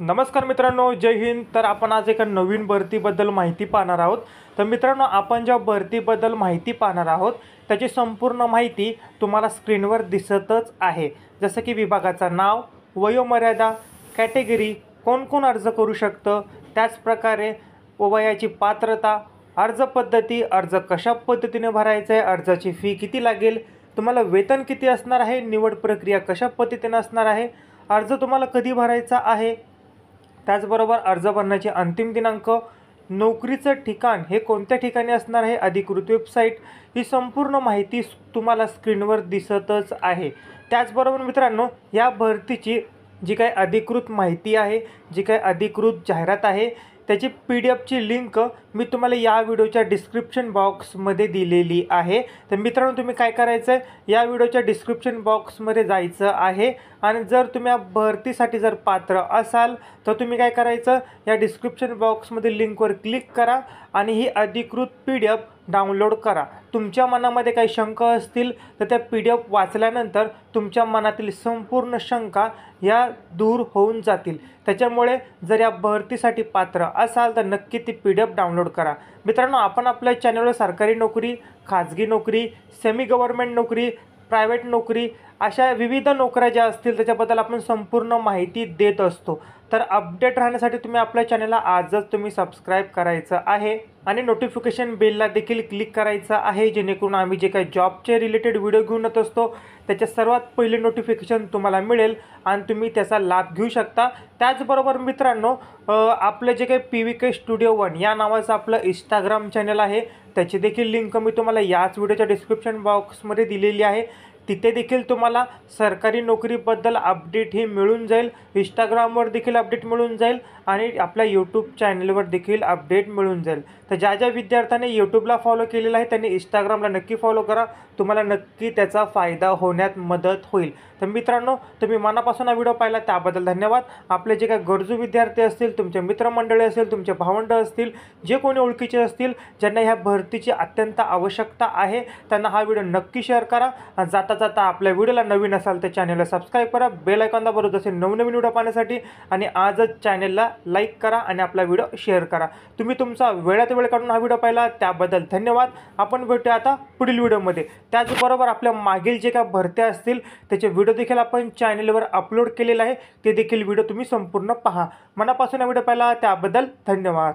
नमस्कार मित्रांनो जय हिंद तर आपण आज एका नवीन भरतीबद्दल माहिती पाहणार आहोत तर मित्रांनो आपण ज्या भरतीबद्दल माहिती पाहणार आहोत त्याची संपूर्ण माहिती तुम्हाला स्क्रीनवर दिसतच आहे जसं की विभागाचं नाव वयोमर्यादा कॅटेगरी कोण कोण अर्ज करू शकतं त्याचप्रकारे वयाची पात्रता अर्ज पद्धती अर्ज कशा पद्धतीने भरायचा आहे अर्जाची फी किती लागेल तुम्हाला वेतन किती असणार आहे निवड प्रक्रिया कशा पद्धतीने असणार आहे अर्ज तुम्हाला कधी भरायचा आहे त्याचबरोबर अर्ज भरण्याचे अंतिम दिनांक नोकरीचं ठिकाण हे कोणत्या ठिकाणी असणार आहे अधिकृत वेबसाईट ही संपूर्ण माहिती तुम्हाला स्क्रीनवर दिसतच आहे त्याचबरोबर मित्रांनो या भरतीची जी काय अधिकृत माहिती आहे जी काय अधिकृत जाहिरात आहे त्याची पी डी एफची लिंक मी तुम्हाला या व्हिडिओच्या डिस्क्रिप्शन बॉक्समध्ये दिलेली आहे तर मित्रांनो तुम्ही काय करायचं आहे या व्हिडिओच्या डिस्क्रिप्शन बॉक्समध्ये जायचं आहे आणि जर तुम्ही या भरतीसाठी जर पात्र असाल तर तुम्ही काय करायचं या डिस्क्रिप्शन बॉक्समध्ये लिंकवर क्लिक करा आणि ही अधिकृत पी डी एफ डाउनलोड करा तुमच्या मनामध्ये काही शंका असतील तर त्या पी डी एफ वाचल्यानंतर तुमच्या मनातील संपूर्ण शंका ह्या दूर होऊन जातील त्याच्यामुळे जर या भरतीसाठी पात्र असाल तर नक्की ती पी डी एफ डाउनलोड करा मित्रांनो आपण आपल्या चॅनलवर सरकारी नोकरी खाजगी नोकरी सेमी गव्हर्मेंट नोकरी प्रायव्हेट नोकरी अशा विविध नोकऱ्या ज्या असतील त्याच्याबद्दल आपण संपूर्ण माहिती देत असतो तर अपडेट राहण्यासाठी तुम्ही आपल्या चॅनलला आजच तुम्ही सबस्क्राईब करायचं आहे आणि नोटिफिकेशन बेलला देखील क्लिक करायचं आहे जेणेकरून आम्ही जे काही जॉबचे रिलेटेड व्हिडिओ घेऊन येत असतो त्याचे सर्वात पहिले नोटिफिकेशन तुम्हाला मिळेल आणि तुम्ही त्याचा लाभ घेऊ शकता त्याचबरोबर मित्रांनो आपलं जे काही P V K studio one या नावाचं आपलं इंस्टाग्राम चॅनल आहे त्याची देखील लिंक मी तुम्हाला याच व्हिडिओच्या डिस्क्रिप्शन बॉक्समध्ये दिलेली आहे तिथे देखील तुम्हाला सरकारी नोकरीबद्दल अपडेट हे मिळून जाईल इंस्टाग्रामवर देखील अपडेट मिळून जाईल आणि आपल्या यूट्यूब चॅनलवर देखील अपडेट मिळून जाईल तर ज्या ज्या विद्यार्थ्यांनी यूट्यूबला फॉलो केलेलं आहे त्यांनी इंस्टाग्रामला नक्की फॉलो करा तुम्हाला नक्की त्याचा फायदा होण्यात मदत होईल तर मित्रांनो तुम्ही मनापासून हा व्हिडिओ पाहिला त्याबद्दल धन्यवाद आपले जे काही गरजू विद्यार्थी असतील तुमचे मित्रमंडळी असतील तुमचे भावंड असतील जे कोणी ओळखीचे असतील ज्यांना ह्या भरतीची अत्यंत आवश्यकता आहे त्यांना हा व्हिडिओ नक्की शेअर करा जाता जाता आता आपल्या व्हिडिओला नवीन असाल तर चॅनलला सबस्क्राईब करा बेल आयकॉनला बरोबर असेल नवनवीन व्हिडिओ पाहण्यासाठी आणि आजच चॅनलला लाईक करा आणि आपला व्हिडिओ शेअर करा तुम्ही तुमचा वेळात वेळ काढून हा व्हिडिओ पाहिला त्याबद्दल धन्यवाद आपण भेटूया आता पुढील व्हिडिओमध्ये त्याचबरोबर आपल्या मागील जे काय भरत्या असतील त्याचे व्हिडिओ देखील आपण चॅनलवर अपलोड केलेले आहे ते देखील व्हिडिओ तुम्ही संपूर्ण पहा मनापासून हा व्हिडिओ पाहिला त्याबद्दल धन्यवाद